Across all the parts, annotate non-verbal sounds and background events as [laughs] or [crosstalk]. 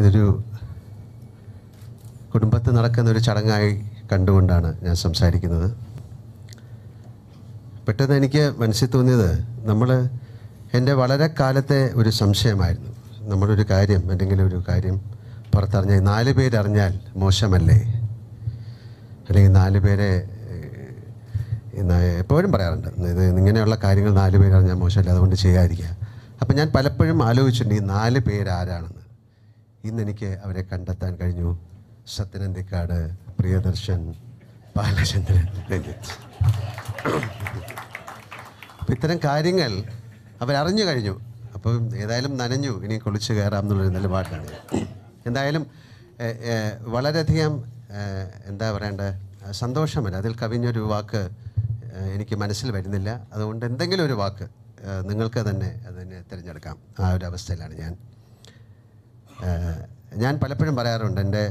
ഇതൊരു കുടുംബത്തിൽ നടക്കുന്ന ഒരു ചടങ്ങായി കണ്ടുകൊണ്ടാണ് ഞാൻ സംസാരിക്കുന്നത് പെട്ടെന്ന് എനിക്ക് മനസ്സിൽ തോന്നിയത് നമ്മൾ എൻ്റെ വളരെ കാലത്തെ ഒരു സംശയമായിരുന്നു നമ്മളൊരു കാര്യം എന്തെങ്കിലും ഒരു കാര്യം പുറത്തറിഞ്ഞാൽ നാല് പേരറിഞ്ഞാൽ മോശമല്ലേ അല്ലെങ്കിൽ നാല് പേരെ എപ്പോഴും പറയാറുണ്ട് ഇത് ഇങ്ങനെയുള്ള കാര്യങ്ങൾ നാല് പേരറിഞ്ഞാൽ മോശമല്ലേ അതുകൊണ്ട് ചെയ്യാതിരിക്കുക അപ്പം ഞാൻ പലപ്പോഴും ആലോചിച്ചിട്ടുണ്ട് ഈ നാല് പേരാരാണെന്ന് ഇന്നെനിക്ക് അവരെ കണ്ടെത്താൻ കഴിഞ്ഞു സത്യനന്ദിക്കാട് പ്രിയദർശൻ ബാലചന്ദ്രൻ രഞ്ജിത്ത് അപ്പം ഇത്തരം കാര്യങ്ങൾ അവരറിഞ്ഞു കഴിഞ്ഞു അപ്പം ഏതായാലും നനഞ്ഞു ഇനി കുളിച്ച് കയറാം എന്നുള്ളൊരു നല്ല പാട്ടാണ് എന്തായാലും വളരെയധികം എന്താ പറയേണ്ടത് സന്തോഷമല്ല അതിൽ കവിഞ്ഞൊരു വാക്ക് എനിക്ക് മനസ്സിൽ വരുന്നില്ല അതുകൊണ്ട് എന്തെങ്കിലും ഒരു വാക്ക് നിങ്ങൾക്ക് തന്നെ അതിനെ തിരഞ്ഞെടുക്കാം ആ ഒരു അവസ്ഥയിലാണ് ഞാൻ ഞാൻ പലപ്പോഴും പറയാറുണ്ട് എൻ്റെ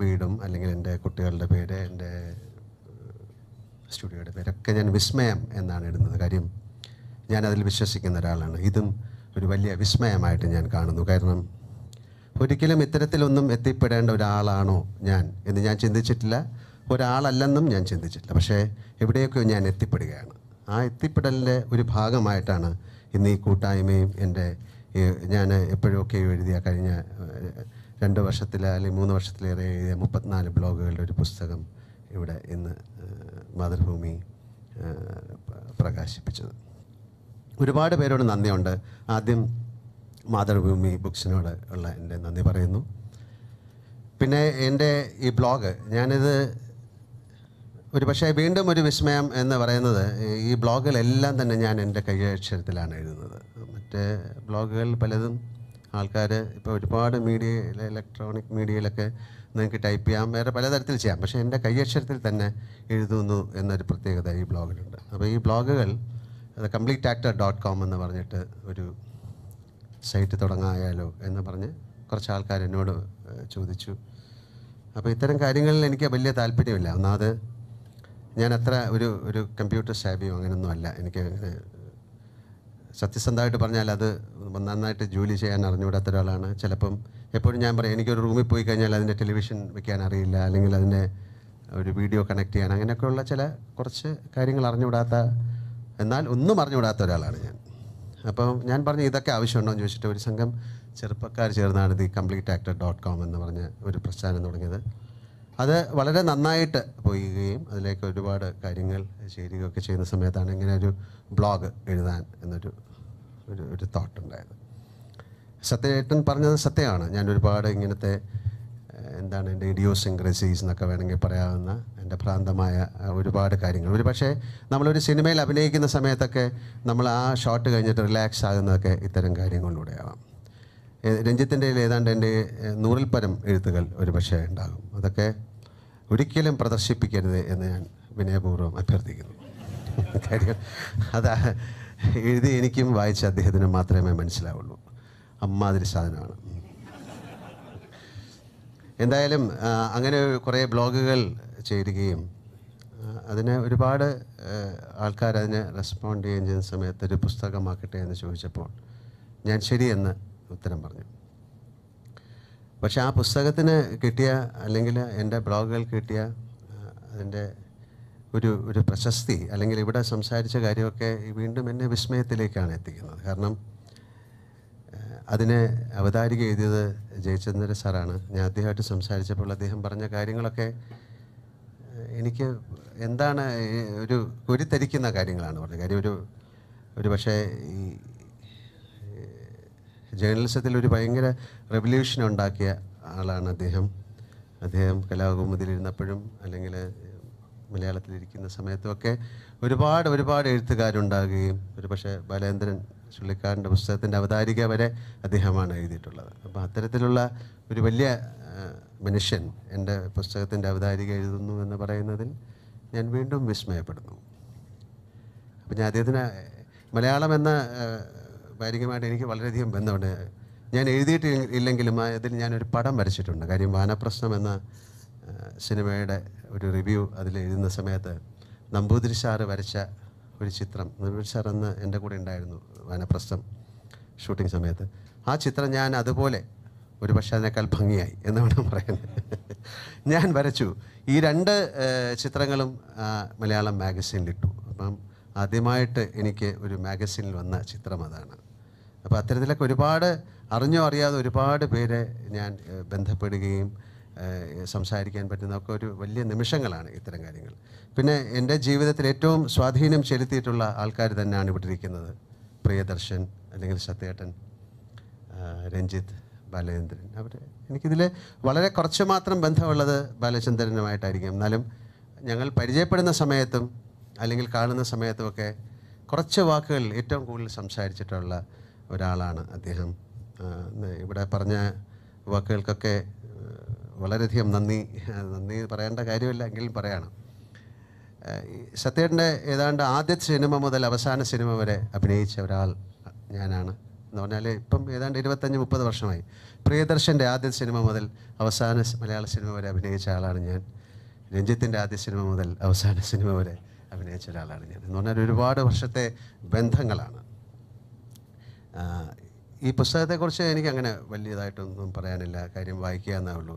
വീടും അല്ലെങ്കിൽ എൻ്റെ കുട്ടികളുടെ പേര് എൻ്റെ സ്റ്റുഡിയോയുടെ പേരൊക്കെ ഞാൻ വിസ്മയം എന്നാണ് ഇടുന്നത് കാര്യം ഞാൻ അതിൽ വിശ്വസിക്കുന്ന ഒരാളാണ് ഇതും ഒരു വലിയ വിസ്മയമായിട്ട് ഞാൻ കാണുന്നു കാരണം ഒരിക്കലും ഇത്തരത്തിലൊന്നും എത്തിപ്പെടേണ്ട ഒരാളാണോ ഞാൻ എന്ന് ഞാൻ ചിന്തിച്ചിട്ടില്ല ഒരാളല്ലെന്നും ഞാൻ ചിന്തിച്ചിട്ടില്ല പക്ഷേ എവിടെയൊക്കെയോ ഞാൻ എത്തിപ്പെടുകയാണ് ആ എത്തിപ്പെടലിൻ്റെ ഒരു ഭാഗമായിട്ടാണ് ഇന്ന് ഈ കൂട്ടായ്മയും എൻ്റെ ഞാൻ എപ്പോഴൊക്കെ എഴുതിയ കഴിഞ്ഞ രണ്ട് വർഷത്തിൽ അല്ലെങ്കിൽ മൂന്ന് വർഷത്തിലേറെ എഴുതിയ മുപ്പത്തിനാല് ബ്ലോഗുകളുടെ ഒരു പുസ്തകം ഇവിടെ ഇന്ന് മാതൃഭൂമി പ്രകാശിപ്പിച്ചത് ഒരുപാട് പേരോട് നന്ദിയുണ്ട് ആദ്യം മാതൃഭൂമി ബുക്സിനോട് ഉള്ള എൻ്റെ നന്ദി പറയുന്നു പിന്നെ എൻ്റെ ഈ ബ്ലോഗ് ഞാനിത് ഒരു പക്ഷേ വീണ്ടും ഒരു വിസ്മയം എന്ന് പറയുന്നത് ഈ ബ്ലോഗിലെല്ലാം തന്നെ ഞാൻ എൻ്റെ കയ്യക്ഷരത്തിലാണ് എഴുതുന്നത് മറ്റ് ബ്ലോഗുകളിൽ പലതും ആൾക്കാർ ഇപ്പോൾ ഒരുപാട് മീഡിയ ഇലക്ട്രോണിക് മീഡിയയിലൊക്കെ നിങ്ങൾക്ക് ടൈപ്പ് ചെയ്യാം വേറെ പലതരത്തിൽ ചെയ്യാം പക്ഷേ എൻ്റെ കയ്യക്ഷരത്തിൽ തന്നെ എഴുതുന്നു എന്നൊരു പ്രത്യേകത ഈ ബ്ലോഗിലുണ്ട് അപ്പോൾ ഈ ബ്ലോഗുകൾ കംപ്ലീറ്റ് ആക്ടർ ഡോട്ട് കോം എന്ന് പറഞ്ഞിട്ട് ഒരു സൈറ്റ് തുടങ്ങായാലോ എന്ന് പറഞ്ഞ് കുറച്ച് ആൾക്കാർ എന്നോട് ചോദിച്ചു അപ്പോൾ ഇത്തരം കാര്യങ്ങളിൽ എനിക്ക് വലിയ താല്പര്യമില്ല ഒന്നാമത് ഞാൻ അത്ര ഒരു ഒരു കമ്പ്യൂട്ടർ സ്റ്റാബിയോ അങ്ങനെയൊന്നും അല്ല എനിക്ക് സത്യസന്ധമായിട്ട് പറഞ്ഞാൽ അത് നന്നായിട്ട് ജോലി ചെയ്യാൻ അറിഞ്ഞുകൂടാത്ത ഒരാളാണ് ചിലപ്പം എപ്പോഴും ഞാൻ പറയും എനിക്കൊരു റൂമിൽ പോയി കഴിഞ്ഞാൽ അതിൻ്റെ ടെലിവിഷൻ വെക്കാൻ അറിയില്ല അല്ലെങ്കിൽ അതിൻ്റെ ഒരു വീഡിയോ കണക്ട് ചെയ്യാൻ അങ്ങനെയൊക്കെയുള്ള ചില കുറച്ച് കാര്യങ്ങൾ അറിഞ്ഞുകൂടാത്ത എന്നാൽ ഒന്നും അറിഞ്ഞുകൂടാത്ത ഒരാളാണ് ഞാൻ അപ്പം ഞാൻ പറഞ്ഞു ഇതൊക്കെ ആവശ്യമുണ്ടോ എന്ന് ചോദിച്ചിട്ട് ഒരു സംഘം ചെറുപ്പക്കാർ ചേർന്നാണ് the complete actor dot com എന്ന് പറഞ്ഞ ഒരു പ്രസ്ഥാനം തുടങ്ങിയത് അത് വളരെ നന്നായിട്ട് പോയുകയും അതിലേക്ക് ഒരുപാട് കാര്യങ്ങൾ ചെയ്യുകയൊക്കെ ചെയ്യുന്ന സമയത്താണ് ഇങ്ങനെ ഒരു ബ്ലോഗ് എഴുതാൻ എന്നൊരു ഒരു ഒരു തോട്ട് ഉണ്ടായത് സത്യേട്ടൻ പറഞ്ഞത് സത്യമാണ് ഞാൻ ഒരുപാട് ഇങ്ങനത്തെ എന്താണ് എൻ്റെ സിംഗ്രസീസ് എന്നൊക്കെ വേണമെങ്കിൽ പറയാവുന്ന എൻ്റെ ഭ്രാന്തമായ ഒരുപാട് കാര്യങ്ങൾ ഒരു പക്ഷേ നമ്മളൊരു സിനിമയിൽ അഭിനയിക്കുന്ന സമയത്തൊക്കെ നമ്മൾ ആ ഷോട്ട് കഴിഞ്ഞിട്ട് റിലാക്സ് ആകുന്നതൊക്കെ ഇത്തരം കാര്യങ്ങളിലൂടെയാവാം രഞ്ജിത്തിൻ്റെ ഏതാണ്ട് എൻ്റെ നൂറിൽ പരം എഴുത്തുകൾ ഒരു പക്ഷേ ഉണ്ടാകും അതൊക്കെ ഒരിക്കലും പ്രദർശിപ്പിക്കരുത് എന്ന് ഞാൻ വിനയപൂർവ്വം അഭ്യർത്ഥിക്കുന്നു [laughs] കാര്യം അതാ എഴുതി എനിക്കും വായിച്ച അദ്ദേഹത്തിന് മാത്രമേ മനസ്സിലാവുള്ളൂ അമ്മാതിരി സാധനമാണ് എന്തായാലും അങ്ങനെ കുറേ ബ്ലോഗുകൾ ചേരുകയും അതിന് ഒരുപാട് ആൾക്കാർ അതിനെ റെസ്പോണ്ട് ചെയ്യുകയും ചെയ്യുന്ന സമയത്ത് ഒരു പുസ്തകമാക്കട്ടെ എന്ന് ചോദിച്ചപ്പോൾ ഞാൻ ശരിയെന്ന് ഉത്തരം പറഞ്ഞു പക്ഷേ ആ പുസ്തകത്തിന് കിട്ടിയ അല്ലെങ്കിൽ എൻ്റെ ബ്ലോഗുകൾ കിട്ടിയ അതിൻ്റെ ഒരു ഒരു പ്രശസ്തി അല്ലെങ്കിൽ ഇവിടെ സംസാരിച്ച കാര്യമൊക്കെ വീണ്ടും എന്നെ വിസ്മയത്തിലേക്കാണ് എത്തിക്കുന്നത് കാരണം അതിനെ അവതാരിക എഴുതിയത് ജയചന്ദ്ര സാറാണ് ഞാൻ അദ്ദേഹമായിട്ട് സംസാരിച്ചപ്പോൾ അദ്ദേഹം പറഞ്ഞ കാര്യങ്ങളൊക്കെ എനിക്ക് എന്താണ് ഒരു കുരുത്തരിക്കുന്ന കാര്യങ്ങളാണ് പറഞ്ഞത് കാര്യം ഒരു ഒരു പക്ഷേ ഈ ജേർണലിസത്തിൽ ഒരു ഭയങ്കര റെവല്യൂഷൻ ഉണ്ടാക്കിയ ആളാണ് അദ്ദേഹം അദ്ദേഹം കലാകുമുദിലിരുന്നപ്പോഴും അല്ലെങ്കിൽ മലയാളത്തിലിരിക്കുന്ന സമയത്തുമൊക്കെ ഒരുപാട് ഒരുപാട് എഴുത്തുകാരുണ്ടാകുകയും ഒരു പക്ഷേ ബാലേന്ദ്രൻ ചുള്ളിക്കാരൻ്റെ പുസ്തകത്തിൻ്റെ അവതാരിക വരെ അദ്ദേഹമാണ് എഴുതിയിട്ടുള്ളത് അപ്പോൾ അത്തരത്തിലുള്ള ഒരു വലിയ മനുഷ്യൻ എൻ്റെ പുസ്തകത്തിൻ്റെ അവതാരിക എഴുതുന്നു എന്ന് പറയുന്നതിൽ ഞാൻ വീണ്ടും വിസ്മയപ്പെടുന്നു അപ്പം ഞാൻ അദ്ദേഹത്തിന് മലയാളം എന്ന ഭാരികമായിട്ട് എനിക്ക് വളരെയധികം ബന്ധമുണ്ട് ഞാൻ എഴുതിയിട്ട് ഇല്ലെങ്കിലും അതിൽ ഞാനൊരു പടം വരച്ചിട്ടുണ്ട് കാര്യം വാനപ്രശ്നം എന്ന സിനിമയുടെ ഒരു റിവ്യൂ അതിൽ എഴുതുന്ന സമയത്ത് നമ്പൂതിരി സാറ് വരച്ച ഒരു ചിത്രം നമ്പൂതിരി സാർ അന്ന് എൻ്റെ കൂടെ ഉണ്ടായിരുന്നു വനപ്രസ്ഥം ഷൂട്ടിംഗ് സമയത്ത് ആ ചിത്രം ഞാൻ അതുപോലെ ഒരു പക്ഷേ അതിനേക്കാൾ ഭംഗിയായി എന്ന് വേണം പറയുന്നത് ഞാൻ വരച്ചു ഈ രണ്ട് ചിത്രങ്ങളും മലയാളം മാഗസീനിലിട്ടു അപ്പം ആദ്യമായിട്ട് എനിക്ക് ഒരു മാഗസീനിൽ വന്ന ചിത്രം അതാണ് അപ്പോൾ അത്തരത്തിലൊക്കെ ഒരുപാട് അറിഞ്ഞോ അറിയാതെ ഒരുപാട് പേരെ ഞാൻ ബന്ധപ്പെടുകയും സംസാരിക്കാൻ പറ്റുന്ന ഒക്കെ ഒരു വലിയ നിമിഷങ്ങളാണ് ഇത്തരം കാര്യങ്ങൾ പിന്നെ എൻ്റെ ജീവിതത്തിൽ ഏറ്റവും സ്വാധീനം ചെലുത്തിയിട്ടുള്ള ആൾക്കാർ തന്നെയാണ് ഇവിടെ ഇരിക്കുന്നത് പ്രിയദർശൻ അല്ലെങ്കിൽ സത്യേട്ടൻ രഞ്ജിത്ത് ബാലചന്ദ്രൻ അവർ എനിക്കിതിൽ വളരെ കുറച്ച് മാത്രം ബന്ധമുള്ളത് ബാലചന്ദ്രനുമായിട്ടായിരിക്കും എന്നാലും ഞങ്ങൾ പരിചയപ്പെടുന്ന സമയത്തും അല്ലെങ്കിൽ കാണുന്ന സമയത്തുമൊക്കെ കുറച്ച് വാക്കുകൾ ഏറ്റവും കൂടുതൽ സംസാരിച്ചിട്ടുള്ള ഒരാളാണ് അദ്ദേഹം ഇവിടെ പറഞ്ഞ വാക്കുകൾക്കൊക്കെ വളരെയധികം നന്ദി നന്ദി പറയേണ്ട കാര്യമില്ല എങ്കിലും പറയണം സത്യേട്ടൻ്റെ ഏതാണ്ട് ആദ്യ സിനിമ മുതൽ അവസാന സിനിമ വരെ അഭിനയിച്ച ഒരാൾ ഞാനാണ് എന്ന് പറഞ്ഞാൽ ഇപ്പം ഏതാണ്ട് ഇരുപത്തഞ്ച് മുപ്പത് വർഷമായി പ്രിയദർശൻ്റെ ആദ്യ സിനിമ മുതൽ അവസാന മലയാള സിനിമ വരെ അഭിനയിച്ച ആളാണ് ഞാൻ രഞ്ജിത്തിൻ്റെ ആദ്യ സിനിമ മുതൽ അവസാന സിനിമ വരെ അഭിനയിച്ച ഒരാളാണ് ഞാൻ എന്ന് പറഞ്ഞാൽ ഒരുപാട് വർഷത്തെ ബന്ധങ്ങളാണ് ഈ പുസ്തകത്തെക്കുറിച്ച് എനിക്ക് അങ്ങനെ വലിയതായിട്ടൊന്നും പറയാനില്ല കാര്യം വായിക്കുക എന്നേ ഉള്ളൂ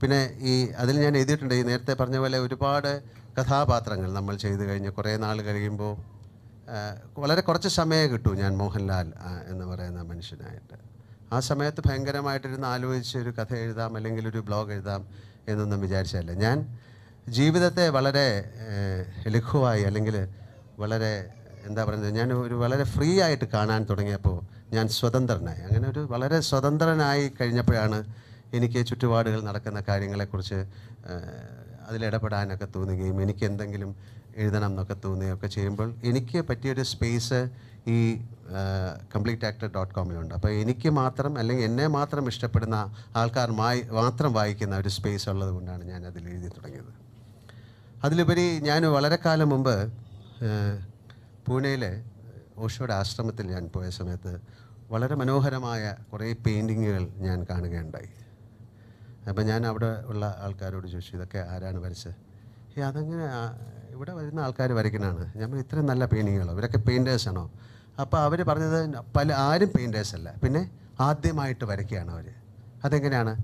പിന്നെ ഈ അതിൽ ഞാൻ എഴുതിയിട്ടുണ്ട് ഈ നേരത്തെ പറഞ്ഞ പോലെ ഒരുപാട് കഥാപാത്രങ്ങൾ നമ്മൾ ചെയ്ത് കഴിഞ്ഞ് കുറേ നാൾ കഴിയുമ്പോൾ വളരെ കുറച്ച് സമയം കിട്ടൂ ഞാൻ മോഹൻലാൽ എന്ന് പറയുന്ന മനുഷ്യനായിട്ട് ആ സമയത്ത് ഭയങ്കരമായിട്ടിരുന്ന് ആലോചിച്ച് ഒരു കഥ എഴുതാം അല്ലെങ്കിൽ ഒരു ബ്ലോഗ് എഴുതാം എന്നൊന്നും വിചാരിച്ചല്ല ഞാൻ ജീവിതത്തെ വളരെ ലഘുവായി അല്ലെങ്കിൽ വളരെ എന്താ പറയുന്നത് ഞാൻ ഒരു വളരെ ഫ്രീ ആയിട്ട് കാണാൻ തുടങ്ങിയപ്പോൾ ഞാൻ സ്വതന്ത്രനായി അങ്ങനെ ഒരു വളരെ സ്വതന്ത്രനായി കഴിഞ്ഞപ്പോഴാണ് എനിക്ക് ചുറ്റുപാടുകൾ നടക്കുന്ന കാര്യങ്ങളെക്കുറിച്ച് അതിലിടപെടാനൊക്കെ തോന്നുകയും എനിക്ക് എന്തെങ്കിലും എഴുതണം എന്നൊക്കെ തോന്നുകയൊക്കെ ചെയ്യുമ്പോൾ എനിക്ക് പറ്റിയൊരു സ്പേസ് ഈ കംപ്ലീറ്റ് ആക്ടർ ഡോട്ട് കോമിലുണ്ട് അപ്പോൾ എനിക്ക് മാത്രം അല്ലെങ്കിൽ എന്നെ മാത്രം ഇഷ്ടപ്പെടുന്ന ആൾക്കാർ മാത്രം വായിക്കുന്ന ഒരു സ്പേസ് ഉള്ളത് കൊണ്ടാണ് ഞാൻ അതിൽ എഴുതി തുടങ്ങിയത് അതിലുപരി ഞാൻ വളരെ കാലം മുമ്പ് പൂനെയിലെ ഓഷോയുടെ ആശ്രമത്തിൽ ഞാൻ പോയ സമയത്ത് വളരെ മനോഹരമായ കുറേ പെയിൻറ്റിങ്ങുകൾ ഞാൻ കാണുകയുണ്ടായി അപ്പം ഞാൻ അവിടെ ഉള്ള ആൾക്കാരോട് ചോദിച്ചു ഇതൊക്കെ ആരാണ് വരച്ചത് ഈ അതങ്ങനെ ഇവിടെ വരുന്ന ആൾക്കാർ വരയ്ക്കണതാണ് നമ്മൾ ഇത്രയും നല്ല പെയിൻറ്റിങ്ങുകളോ ഇവരൊക്കെ പെയിൻറ്റേഴ്സാണോ അപ്പോൾ അവർ പറഞ്ഞത് പല ആരും പെയിൻറ്റേഴ്സല്ല പിന്നെ ആദ്യമായിട്ട് വരയ്ക്കുകയാണ് അവർ അതെങ്ങനെയാണ്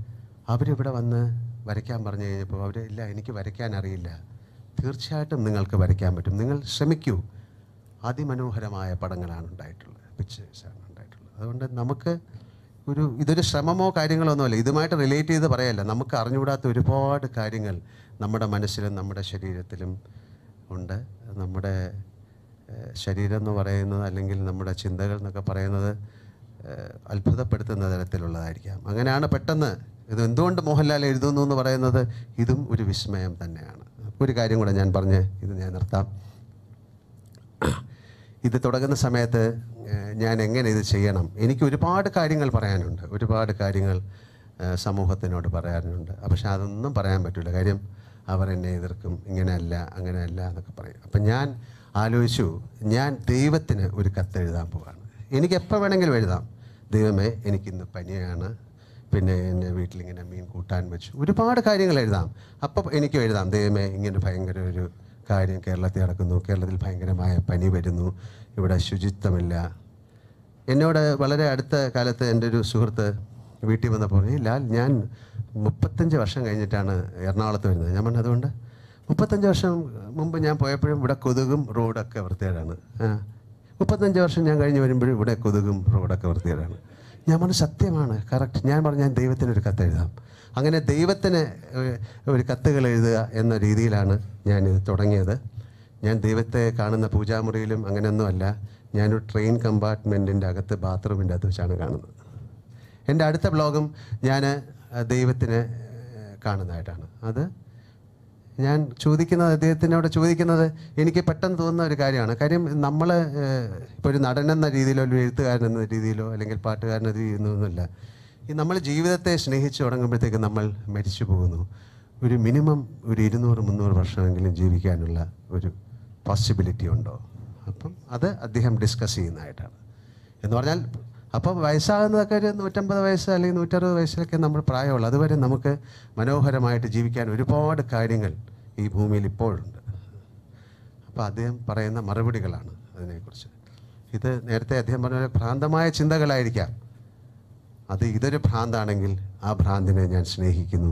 അവരിവിടെ വന്ന് വരയ്ക്കാൻ പറഞ്ഞു കഴിഞ്ഞപ്പോൾ അവർ ഇല്ല എനിക്ക് വരയ്ക്കാൻ അറിയില്ല തീർച്ചയായിട്ടും നിങ്ങൾക്ക് വരയ്ക്കാൻ പറ്റും നിങ്ങൾ ശ്രമിക്കൂ അതിമനോഹരമായ പടങ്ങളാണ് ഉണ്ടായിട്ടുള്ളത് പിക്ചേഴ്സാണ് ഉണ്ടായിട്ടുള്ളത് അതുകൊണ്ട് നമുക്ക് ഒരു ഇതൊരു ശ്രമമോ കാര്യങ്ങളോ ഒന്നുമല്ല ഇതുമായിട്ട് റിലേറ്റ് ചെയ്ത് പറയല്ല നമുക്ക് അറിഞ്ഞുകൂടാത്ത ഒരുപാട് കാര്യങ്ങൾ നമ്മുടെ മനസ്സിലും നമ്മുടെ ശരീരത്തിലും ഉണ്ട് നമ്മുടെ ശരീരം എന്ന് പറയുന്നത് അല്ലെങ്കിൽ നമ്മുടെ ചിന്തകൾ എന്നൊക്കെ പറയുന്നത് അത്ഭുതപ്പെടുത്തുന്ന തരത്തിലുള്ളതായിരിക്കാം അങ്ങനെയാണ് പെട്ടെന്ന് ഇത് എന്തുകൊണ്ട് മോഹൻലാൽ എഴുതുന്നു എന്ന് പറയുന്നത് ഇതും ഒരു വിസ്മയം തന്നെയാണ് ഒരു കാര്യം കൂടെ ഞാൻ പറഞ്ഞ് ഇത് ഞാൻ നിർത്താം ഇത് തുടങ്ങുന്ന സമയത്ത് ഞാൻ എങ്ങനെ ഇത് ചെയ്യണം എനിക്ക് ഒരുപാട് കാര്യങ്ങൾ പറയാനുണ്ട് ഒരുപാട് കാര്യങ്ങൾ സമൂഹത്തിനോട് പറയാനുണ്ട് പക്ഷെ അതൊന്നും പറയാൻ പറ്റില്ല കാര്യം അവർ എന്നെ എതിർക്കും ഇങ്ങനെയല്ല അങ്ങനെയല്ല എന്നൊക്കെ പറയും അപ്പം ഞാൻ ആലോചിച്ചു ഞാൻ ദൈവത്തിന് ഒരു കത്തെഴുതാൻ പോവാണ് എനിക്ക് എപ്പോൾ വേണമെങ്കിലും എഴുതാം ദൈവമേ എനിക്കിന്ന് പനിയാണ് പിന്നെ എൻ്റെ വീട്ടിലിങ്ങനെ മീൻ കൂട്ടാൻ വെച്ചു ഒരുപാട് കാര്യങ്ങൾ എഴുതാം അപ്പം എനിക്ക് എഴുതാം ദൈവമേ ഇങ്ങനെ ഭയങ്കര ഒരു കാര്യം കേരളത്തിൽ നടക്കുന്നു കേരളത്തിൽ ഭയങ്കരമായ പനി വരുന്നു ഇവിടെ ശുചിത്വമില്ല എന്നോട് വളരെ അടുത്ത കാലത്ത് എൻ്റെ ഒരു സുഹൃത്ത് വീട്ടിൽ വന്നപ്പോൾ ഈ ലാൽ ഞാൻ മുപ്പത്തഞ്ച് വർഷം കഴിഞ്ഞിട്ടാണ് എറണാകുളത്ത് വരുന്നത് ഞാൻ പറഞ്ഞത് അതുകൊണ്ട് മുപ്പത്തഞ്ച് വർഷം മുമ്പ് ഞാൻ പോയപ്പോഴും ഇവിടെ കൊതുകും റോഡൊക്കെ വൃത്തിയേടാണ് മുപ്പത്തഞ്ച് വർഷം ഞാൻ കഴിഞ്ഞ് വരുമ്പോഴും ഇവിടെ കൊതുകും റോഡൊക്കെ വൃത്തിയേടാണ് ഞാൻ പറഞ്ഞു സത്യമാണ് കറക്റ്റ് ഞാൻ പറഞ്ഞു ഞാൻ ദൈവത്തിനൊരു കത്ത് എഴുതാം അങ്ങനെ ദൈവത്തിന് ഒരു കത്തുകൾ എഴുതുക എന്ന രീതിയിലാണ് ഞാനിത് തുടങ്ങിയത് ഞാൻ ദൈവത്തെ കാണുന്ന പൂജാമുറിയിലും അങ്ങനെയൊന്നുമല്ല ഞാനൊരു ട്രെയിൻ കമ്പാർട്ട്മെൻറ്റിൻ്റെ അകത്ത് ബാത്റൂമിൻ്റെ അകത്ത് വെച്ചാണ് കാണുന്നത് എൻ്റെ അടുത്ത ബ്ലോഗും ഞാൻ ദൈവത്തിനെ കാണുന്നതായിട്ടാണ് അത് ഞാൻ ചോദിക്കുന്നത് അദ്ദേഹത്തിനോട് ചോദിക്കുന്നത് എനിക്ക് പെട്ടെന്ന് തോന്നുന്ന ഒരു കാര്യമാണ് കാര്യം നമ്മൾ ഇപ്പോൾ ഒരു നടൻ എന്ന രീതിയിലോ ഒരു എഴുത്തുകാരൻ എന്ന രീതിയിലോ അല്ലെങ്കിൽ പാട്ടുകാരൻ എന്ന രീതിയിലൊന്നുമില്ല ഈ നമ്മൾ ജീവിതത്തെ സ്നേഹിച്ചു തുടങ്ങുമ്പോഴത്തേക്ക് നമ്മൾ മരിച്ചു പോകുന്നു ഒരു മിനിമം ഒരു ഇരുന്നൂറ് മുന്നൂറ് വർഷമെങ്കിലും ജീവിക്കാനുള്ള ഒരു പോസിബിലിറ്റി ഉണ്ടോ അപ്പം അത് അദ്ദേഹം ഡിസ്കസ് ചെയ്യുന്നതായിട്ടാണ് എന്ന് പറഞ്ഞാൽ അപ്പോൾ വയസ്സാകുന്നതൊക്കെ ഒരു നൂറ്റമ്പത് വയസ്സ് അല്ലെങ്കിൽ നൂറ്ററുപത് വയസ്സിലൊക്കെ നമ്മൾ പ്രായമുള്ളൂ അതുവരെ നമുക്ക് മനോഹരമായിട്ട് ജീവിക്കാൻ ഒരുപാട് കാര്യങ്ങൾ ഈ ഭൂമിയിൽ ഇപ്പോഴുണ്ട് അപ്പോൾ അദ്ദേഹം പറയുന്ന മറുപടികളാണ് അതിനെക്കുറിച്ച് ഇത് നേരത്തെ അദ്ദേഹം പറഞ്ഞ ഭ്രാന്തമായ ചിന്തകളായിരിക്കാം അത് ഇതൊരു ഭ്രാന്താണെങ്കിൽ ആ ഭ്രാന്തിനെ ഞാൻ സ്നേഹിക്കുന്നു